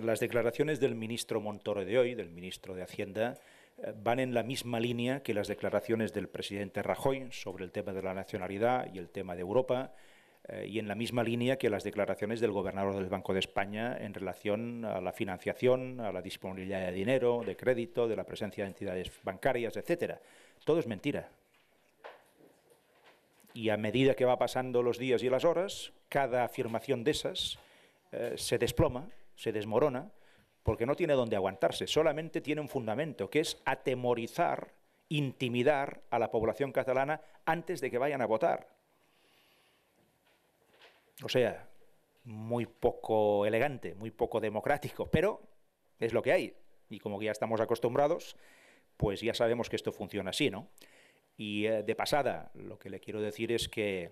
las declaraciones del ministro Montoro de hoy, del ministro de Hacienda, eh, van en la misma línea que las declaraciones del presidente Rajoy sobre el tema de la nacionalidad y el tema de Europa, eh, y en la misma línea que las declaraciones del gobernador del Banco de España en relación a la financiación, a la disponibilidad de dinero, de crédito, de la presencia de entidades bancarias, etcétera. Todo es mentira. Y a medida que va pasando los días y las horas, cada afirmación de esas eh, se desploma se desmorona porque no tiene dónde aguantarse, solamente tiene un fundamento, que es atemorizar, intimidar a la población catalana antes de que vayan a votar. O sea, muy poco elegante, muy poco democrático, pero es lo que hay. Y como ya estamos acostumbrados, pues ya sabemos que esto funciona así, ¿no? Y eh, de pasada, lo que le quiero decir es que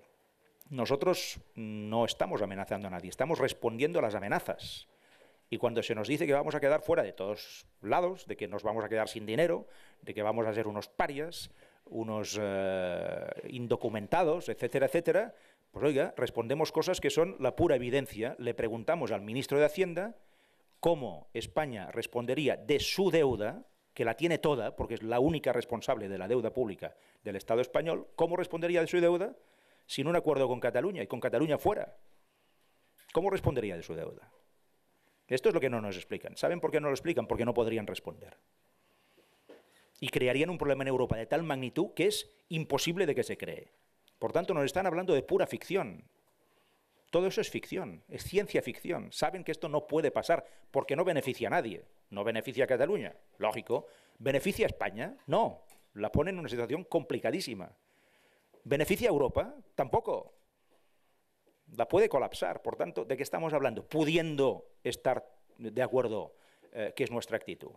nosotros no estamos amenazando a nadie, estamos respondiendo a las amenazas. Y cuando se nos dice que vamos a quedar fuera de todos lados, de que nos vamos a quedar sin dinero, de que vamos a ser unos parias, unos eh, indocumentados, etcétera, etcétera, pues oiga, respondemos cosas que son la pura evidencia. Le preguntamos al ministro de Hacienda cómo España respondería de su deuda, que la tiene toda, porque es la única responsable de la deuda pública del Estado español, cómo respondería de su deuda sin un acuerdo con Cataluña y con Cataluña fuera. ¿Cómo respondería de su deuda? Esto es lo que no nos explican. ¿Saben por qué no lo explican? Porque no podrían responder. Y crearían un problema en Europa de tal magnitud que es imposible de que se cree. Por tanto, nos están hablando de pura ficción. Todo eso es ficción, es ciencia ficción. Saben que esto no puede pasar porque no beneficia a nadie. No beneficia a Cataluña, lógico. ¿Beneficia a España? No. La pone en una situación complicadísima. ¿Beneficia a Europa? Tampoco. La puede colapsar. Por tanto, ¿de qué estamos hablando? Pudiendo estar de acuerdo eh, que es nuestra actitud.